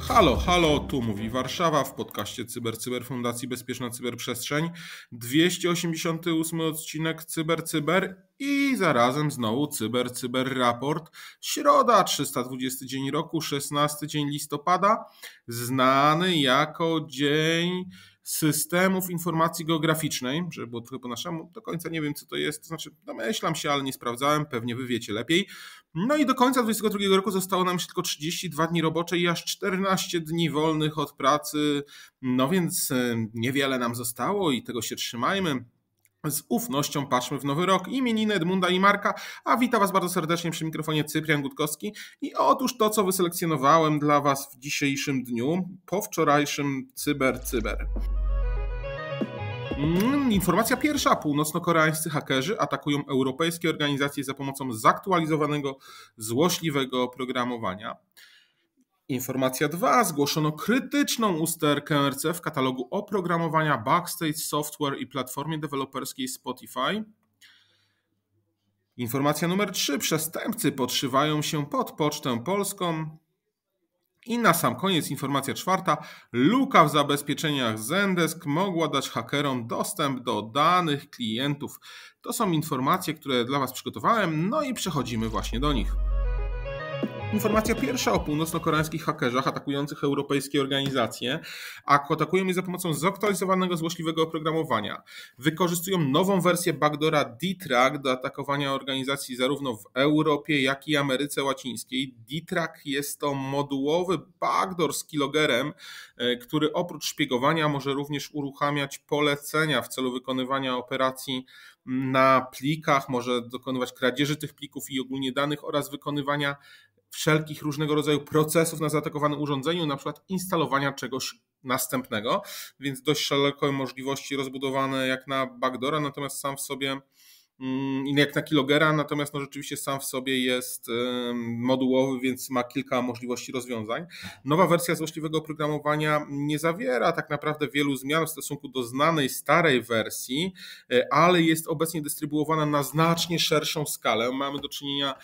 Halo, halo, tu mówi Warszawa w podcaście Cyber Cyber Fundacji Bezpieczna Cyberprzestrzeń. 288 odcinek Cyber Cyber i zarazem znowu Cyber Cyber Raport. Środa, 320 dzień roku, 16 dzień listopada, znany jako dzień systemów informacji geograficznej, żeby było trochę po naszemu, do końca nie wiem co to jest, to znaczy domyślam się, ale nie sprawdzałem, pewnie wy wiecie lepiej. No i do końca 2022 roku zostało nam się tylko 32 dni robocze i aż 14 dni wolnych od pracy, no więc niewiele nam zostało i tego się trzymajmy. Z ufnością patrzmy w nowy rok. Imieniny Edmunda i Marka, a witam Was bardzo serdecznie przy mikrofonie Cyprian Gutkowski. I otóż to, co wyselekcjonowałem dla Was w dzisiejszym dniu, po wczorajszym cyber cyber. Mm, informacja pierwsza. Północno-koreańscy hakerzy atakują europejskie organizacje za pomocą zaktualizowanego, złośliwego programowania. Informacja 2. Zgłoszono krytyczną usterkę RC w katalogu oprogramowania Backstage Software i platformie deweloperskiej Spotify. Informacja numer 3. Przestępcy podszywają się pod Pocztę Polską. I na sam koniec informacja czwarta. Luka w zabezpieczeniach Zendesk mogła dać hakerom dostęp do danych klientów. To są informacje, które dla Was przygotowałem, no i przechodzimy właśnie do nich. Informacja pierwsza o północno-koreańskich hakerzach atakujących europejskie organizacje, a atakują je za pomocą zaktualizowanego złośliwego oprogramowania. Wykorzystują nową wersję backdora D-Track do atakowania organizacji zarówno w Europie, jak i Ameryce Łacińskiej. D-Track jest to modułowy backdoor z kilogerem, e, który oprócz szpiegowania może również uruchamiać polecenia w celu wykonywania operacji na plikach, może dokonywać kradzieży tych plików i ogólnie danych oraz wykonywania wszelkich różnego rodzaju procesów na zaatakowanym urządzeniu, na przykład instalowania czegoś następnego, więc dość szerokie możliwości rozbudowane jak na backdoora, natomiast sam w sobie Mm, jak na kilogera, natomiast no rzeczywiście sam w sobie jest modułowy, więc ma kilka możliwości rozwiązań. Nowa wersja złośliwego programowania nie zawiera tak naprawdę wielu zmian w stosunku do znanej, starej wersji, e, ale jest obecnie dystrybuowana na znacznie szerszą skalę. Mamy do czynienia e,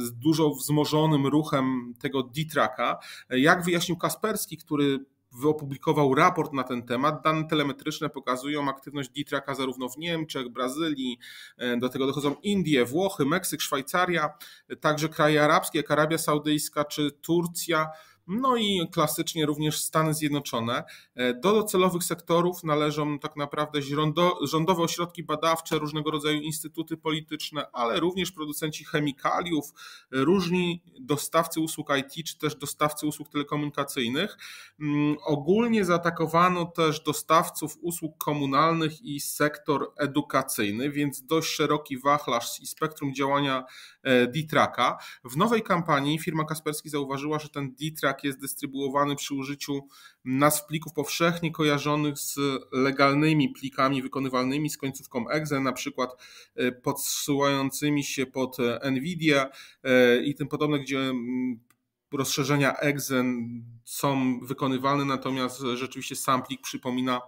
z dużo wzmożonym ruchem tego D-tracka. E, jak wyjaśnił Kasperski, który wyopublikował raport na ten temat. Dane telemetryczne pokazują aktywność Ditraka zarówno w Niemczech, Brazylii, e, do tego dochodzą Indie, Włochy, Meksyk, Szwajcaria, e, także kraje arabskie jak Arabia Saudyjska czy Turcja. No i klasycznie również Stany Zjednoczone. E, do docelowych sektorów należą tak naprawdę rządowe ośrodki badawcze, różnego rodzaju instytuty polityczne, ale również producenci chemikaliów, e, różni dostawcy usług IT czy też dostawcy usług telekomunikacyjnych. Mm, ogólnie zaatakowano też dostawców usług komunalnych i sektor edukacyjny, więc dość szeroki wachlarz i spektrum działania E, D-Tracka. W nowej kampanii firma Kasperski zauważyła, że ten D-Track jest dystrybuowany przy użyciu nazw plików powszechnie kojarzonych z legalnymi plikami wykonywalnymi z końcówką exe, na przykład e, podsyłającymi się pod e, NVIDIA i tym podobne, gdzie rozszerzenia exe są wykonywalne, natomiast rzeczywiście sam plik przypomina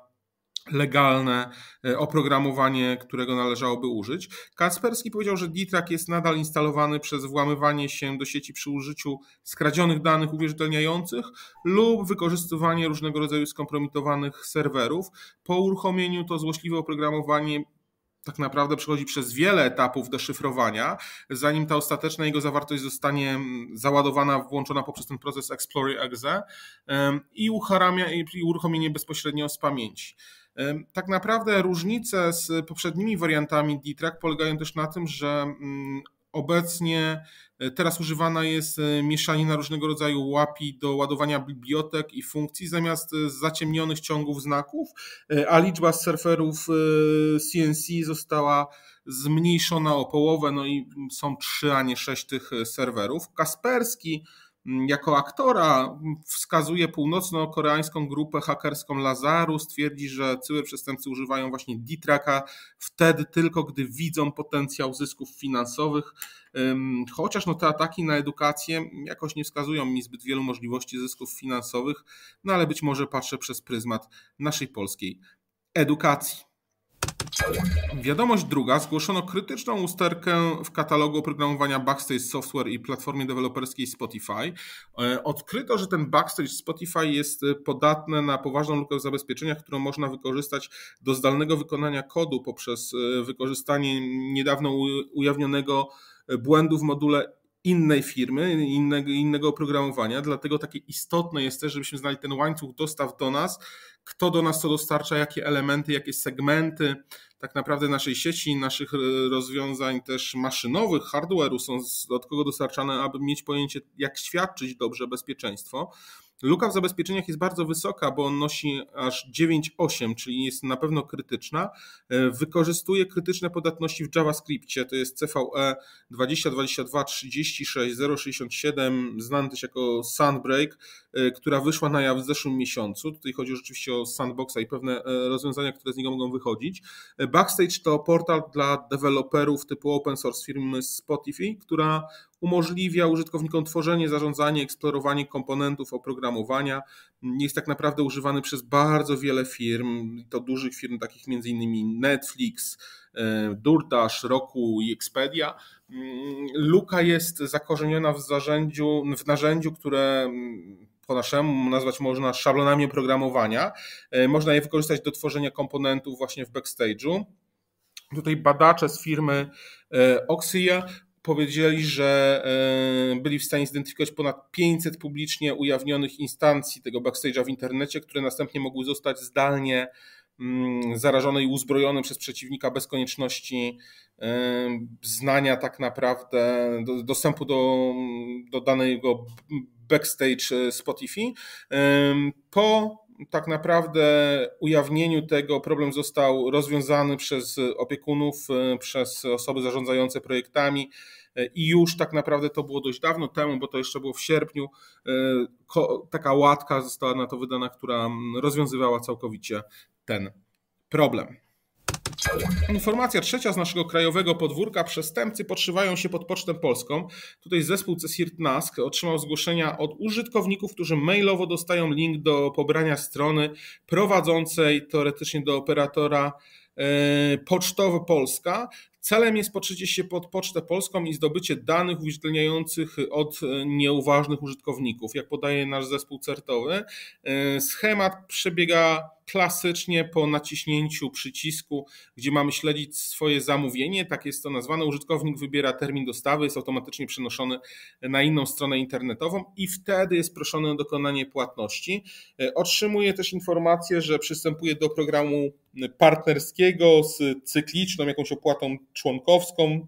legalne e, oprogramowanie, którego należałoby użyć. Kasperski powiedział, że Ditrak jest nadal instalowany przez włamywanie się do sieci przy użyciu skradzionych danych uwierzytelniających lub wykorzystywanie różnego rodzaju skompromitowanych serwerów. Po uruchomieniu to złośliwe oprogramowanie tak naprawdę przechodzi przez wiele etapów deszyfrowania, zanim ta ostateczna jego zawartość zostanie mm, załadowana, włączona poprzez ten proces Explorer Exe i, uruchomienie bezpośrednio z pamięci. Tak naprawdę różnice z poprzednimi wariantami D-Track polegają też na tym, że mm, obecnie e, teraz używana jest e, mieszanina różnego rodzaju łapi do ładowania bibliotek i funkcji zamiast e, zaciemnionych ciągów znaków, a liczba surferów CNC została zmniejszona o połowę, no i mm, są trzy, a nie sześć tych serwerów. Kasperski Mm, jako aktora mm, wskazuje północno-koreańską grupę hakerską Lazarus, stwierdzi, że cyberprzestępcy przestępcy używają właśnie Ditraka wtedy tylko, gdy widzą potencjał zysków finansowych, chociaż no te ataki na edukację jakoś nie wskazują mi zbyt wielu możliwości zysków finansowych, no ale być może patrzę przez pryzmat naszej polskiej edukacji. Wiadomość druga. Zgłoszono krytyczną usterkę w katalogu oprogramowania Backstage Software i platformie deweloperskiej Spotify. E, odkryto, że ten Backstage Spotify jest e, podatny na poważną lukę w zabezpieczeniach, którą można wykorzystać do zdalnego wykonania kodu poprzez e, wykorzystanie niedawno ujawnionego błędu w module innej firmy, innego, innego oprogramowania. Dlatego takie istotne jest też, żebyśmy znali ten łańcuch dostaw do nas, kto do nas to dostarcza, jakie elementy, jakie segmenty tak naprawdę naszej sieci, naszych e, rozwiązań też maszynowych, hardware'u są do kogo dostarczane, aby mieć pojęcie, jak świadczyć dobrze bezpieczeństwo. Luka w zabezpieczeniach jest bardzo wysoka, bo on nosi aż 9,8, czyli jest na pewno krytyczna. E, wykorzystuje krytyczne podatności w JavaScriptie, to jest CVE 2022 36067 znany też jako Sandbreak, e, która wyszła na jaw w zeszłym miesiącu. Tutaj chodzi rzeczywiście o sandboxa i pewne e, rozwiązania, które z niego mogą wychodzić. Backstage to portal dla deweloperów typu open source firmy Spotify, która umożliwia użytkownikom tworzenie, zarządzanie, eksplorowanie komponentów oprogramowania. Jest tak naprawdę używany przez bardzo wiele firm, to dużych firm takich między innymi Netflix, e, DoorDash, Roku i Expedia. Mm, luka jest zakorzeniona w, zarzędziu, w narzędziu, które mm, po naszemu nazwać można szablonami oprogramowania. E, można je wykorzystać do tworzenia komponentów właśnie w backstage'u. Tutaj badacze z firmy e, Oxia powiedzieli, że e, byli w stanie zidentyfikować ponad 500 publicznie ujawnionych instancji tego backstage'a w internecie, które następnie mogły zostać zdalnie mm, zarażone i uzbrojone przez przeciwnika bez konieczności e, znania tak naprawdę dostępu do, do danego backstage e, Spotify. Po tak naprawdę ujawnieniu tego problem został rozwiązany przez opiekunów, e, przez osoby zarządzające projektami. E, I już tak naprawdę to było dość dawno temu, bo to jeszcze było w sierpniu. E, taka łatka została na to wydana, która mm, rozwiązywała całkowicie ten problem. Informacja trzecia z naszego krajowego podwórka. Przestępcy podszywają się pod Pocztę Polską. Tutaj zespół CSIRT NASK otrzymał zgłoszenia od użytkowników, którzy mailowo dostają link do pobrania strony prowadzącej teoretycznie do operatora e, Pocztowo Polska. Celem jest podszycie się pod Pocztę Polską i zdobycie danych uwzględniających od e, nieuważnych użytkowników, jak podaje nasz zespół certowy. E, schemat przebiega klasycznie po naciśnięciu przycisku, gdzie mamy śledzić swoje zamówienie, tak jest to nazwane, użytkownik wybiera termin dostawy, jest automatycznie przenoszony na inną stronę internetową i wtedy jest proszony o dokonanie płatności. E, Otrzymuje też informację, że przystępuje do programu partnerskiego z cykliczną jakąś opłatą członkowską.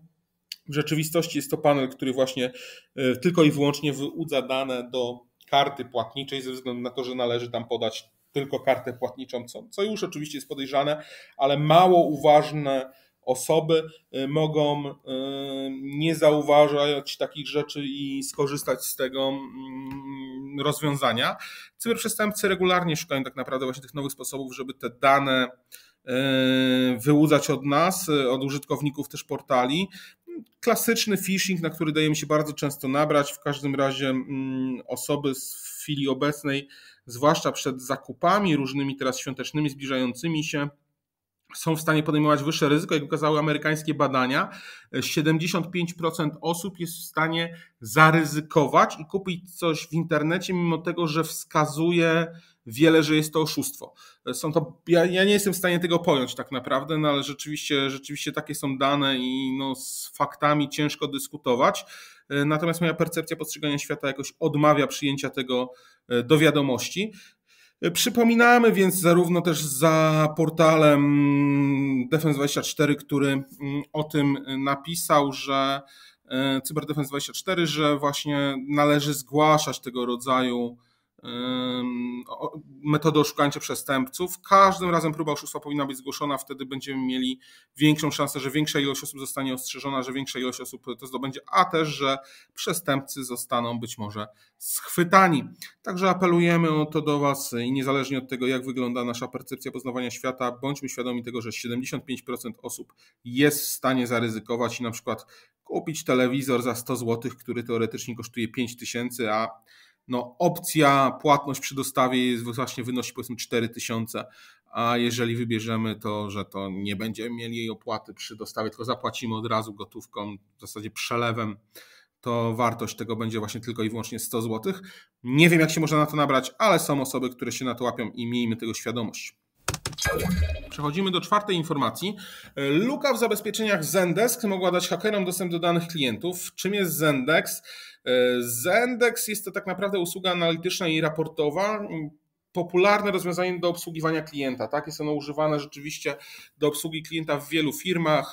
W rzeczywistości jest to panel, który właśnie e, tylko i wyłącznie wyłudza dane do karty płatniczej, ze względu na to, że należy tam podać tylko kartę płatniczą, co, co już oczywiście jest podejrzane, ale mało uważne osoby y, mogą y, nie zauważać takich rzeczy i skorzystać z tego mm, rozwiązania. Cyberprzestępcy regularnie szukają tak naprawdę właśnie tych nowych sposobów, żeby te dane y, wyłudzać od nas, od użytkowników też portali. Klasyczny phishing, na który dajemy się bardzo często nabrać. W każdym razie mm, osoby z chwili obecnej zwłaszcza przed zakupami różnymi teraz świątecznymi, zbliżającymi się, są w stanie podejmować wyższe ryzyko, jak pokazały amerykańskie badania. 75% e, osób jest w stanie zaryzykować i kupić coś w internecie, mimo tego, że wskazuje wiele, że jest to oszustwo. E, są to, ja, ja nie jestem w stanie tego pojąć tak naprawdę, no ale rzeczywiście, rzeczywiście takie są dane i no, z faktami ciężko dyskutować. E, natomiast moja percepcja postrzegania świata jakoś odmawia przyjęcia tego, E, do wiadomości. E, przypominamy więc zarówno też za portalem Defense24, który mm, o tym e, napisał, że Cyberdefense24, że właśnie należy zgłaszać tego rodzaju metodę oszukania przestępców. Każdym razem próba oszustwa powinna być zgłoszona, wtedy będziemy mieli większą szansę, że większa ilość osób zostanie ostrzeżona, że większa ilość osób to zdobędzie, a też, że przestępcy zostaną być może schwytani. Także apelujemy o to do Was i niezależnie od tego, jak wygląda nasza percepcja poznawania świata, bądźmy świadomi tego, że 75% osób jest w stanie zaryzykować i na przykład kupić telewizor za 100 zł, który teoretycznie kosztuje 5 tysięcy, a no, opcja płatność przy dostawie jest właśnie wynosi powiedzmy 4000, a jeżeli wybierzemy to, że to nie będziemy mieli jej opłaty przy dostawie, tylko zapłacimy od razu gotówką, w zasadzie przelewem, to wartość tego będzie właśnie tylko i wyłącznie 100 zł. Nie wiem, jak się można na to nabrać, ale są osoby, które się na to łapią i miejmy tego świadomość. Przechodzimy do czwartej informacji. Luka w zabezpieczeniach Zendesk mogła dać hakerom dostęp do danych klientów. Czym jest Zendesk? Zendex jest to tak naprawdę usługa analityczna i raportowa. Popularne rozwiązanie do obsługiwania klienta, tak? Jest ono używane rzeczywiście do obsługi klienta w wielu firmach.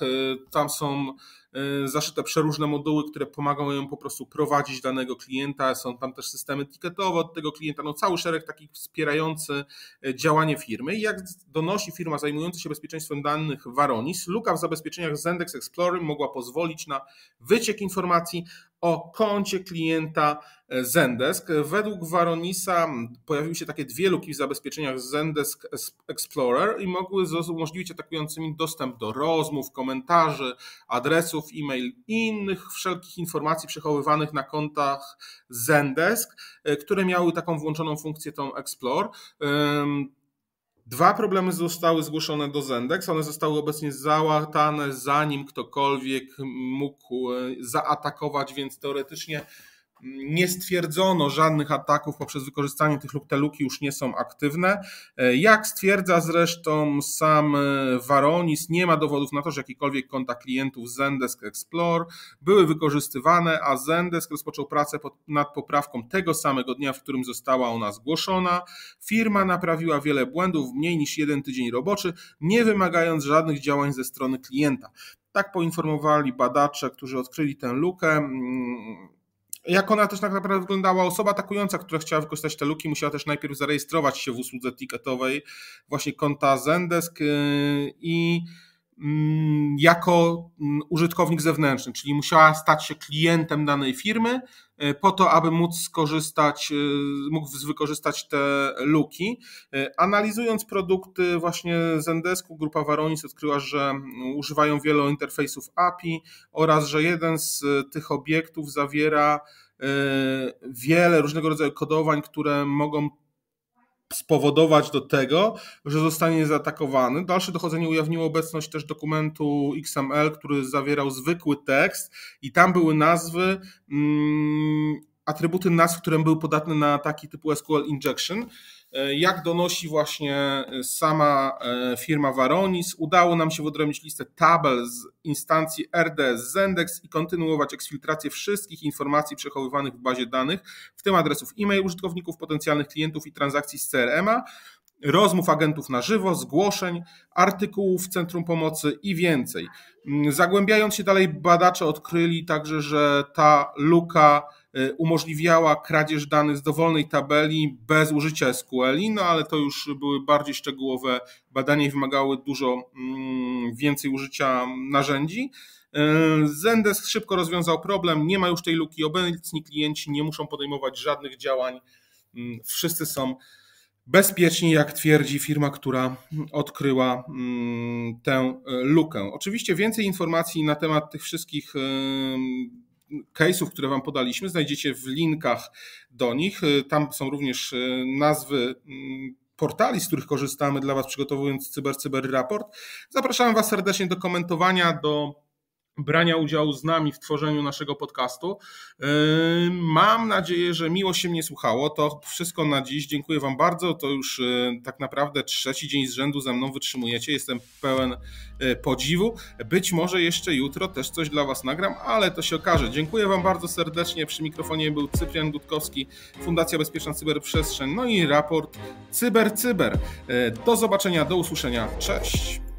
Tam są e, zaszyte przeróżne moduły, które pomagają im po prostu prowadzić danego klienta. Są tam też systemy ticketowe od tego klienta, no cały szereg takich wspierający e, działanie firmy. I jak donosi firma zajmująca się bezpieczeństwem danych Varonis, luka w zabezpieczeniach Zendex Explorer mogła pozwolić na wyciek informacji, o koncie klienta e, Zendesk. Według Varonisa pojawiły się takie dwie luki w zabezpieczeniach Zendesk Explorer i mogły umożliwić atakującym dostęp do rozmów, komentarzy, adresów e-mail i innych wszelkich informacji przechowywanych na kontach Zendesk, e, które miały taką włączoną funkcję tą Explore. Dwa problemy zostały zgłoszone do Zendex. One zostały obecnie załatane, zanim ktokolwiek mógł e, zaatakować, więc teoretycznie nie stwierdzono żadnych ataków poprzez wykorzystanie tych luk. Te luki już nie są aktywne. E, jak stwierdza zresztą sam e, Varonis, nie ma dowodów na to, że jakiekolwiek konta klientów Zendesk Explore były wykorzystywane, a Zendesk rozpoczął pracę pod, nad poprawką tego samego dnia, w którym została ona zgłoszona. Firma naprawiła wiele błędów w mniej niż jeden tydzień roboczy, nie wymagając żadnych działań ze strony klienta. Tak poinformowali badacze, którzy odkryli tę lukę. Mm, jak ona też tak naprawdę wyglądała, osoba atakująca, która chciała wykorzystać te luki, musiała też najpierw zarejestrować się w usłudze ticketowej właśnie konta Zendesk y, i yy, Mm, jako mm, użytkownik zewnętrzny, czyli musiała stać się klientem danej firmy e, po to, aby móc skorzystać, e, mógł wykorzystać te luki. E, analizując produkty właśnie z Zendesku, grupa Varonis odkryła, że mm, używają wielu interfejsów API oraz, że jeden z tych obiektów zawiera wiele różnego rodzaju kodowań, które mogą spowodować do tego, że zostanie zaatakowany. Dalsze dochodzenie ujawniło obecność też dokumentu XML, który zawierał zwykły tekst i tam były nazwy mm, atrybuty nazw, którym był podatny na ataki typu SQL injection. E, jak donosi właśnie e, sama e, firma Varonis, udało nam się wyodrębnić listę tabel z instancji RDS Zendex i kontynuować eksfiltrację wszystkich informacji przechowywanych w bazie danych, w tym adresów e-mail użytkowników, potencjalnych klientów i transakcji z CRM-a rozmów agentów na żywo, zgłoszeń, artykułów w Centrum Pomocy i więcej. Mm, zagłębiając się dalej, badacze odkryli także, że ta luka y, umożliwiała kradzież danych z dowolnej tabeli bez użycia sql no ale to już były bardziej szczegółowe badania i wymagały dużo mm, więcej użycia narzędzi. Y, Zendesk szybko rozwiązał problem, nie ma już tej luki, obecni klienci nie muszą podejmować żadnych działań, mm, wszyscy są bezpieczniej, jak twierdzi firma, która odkryła mm, tę e, lukę. Oczywiście więcej informacji na temat tych wszystkich e, case'ów, które Wam podaliśmy, znajdziecie w linkach do nich. E, tam są również nazwy mm, portali, z których korzystamy dla Was przygotowując cyber, cyber raport. Zapraszam Was serdecznie do komentowania, do brania udziału z nami w tworzeniu naszego podcastu. Mam nadzieję, że miło się mnie słuchało. To wszystko na dziś. Dziękuję Wam bardzo. To już y, tak naprawdę trzeci dzień z rzędu ze mną wytrzymujecie. Jestem pełen y, podziwu. Być może jeszcze jutro też coś dla Was nagram, ale to się okaże. Dziękuję Wam bardzo serdecznie. Przy mikrofonie był Cyprian Gutkowski, Fundacja Bezpieczna Cyberprzestrzeń, no i raport Cyber Cyber. Y, do zobaczenia, do usłyszenia. Cześć!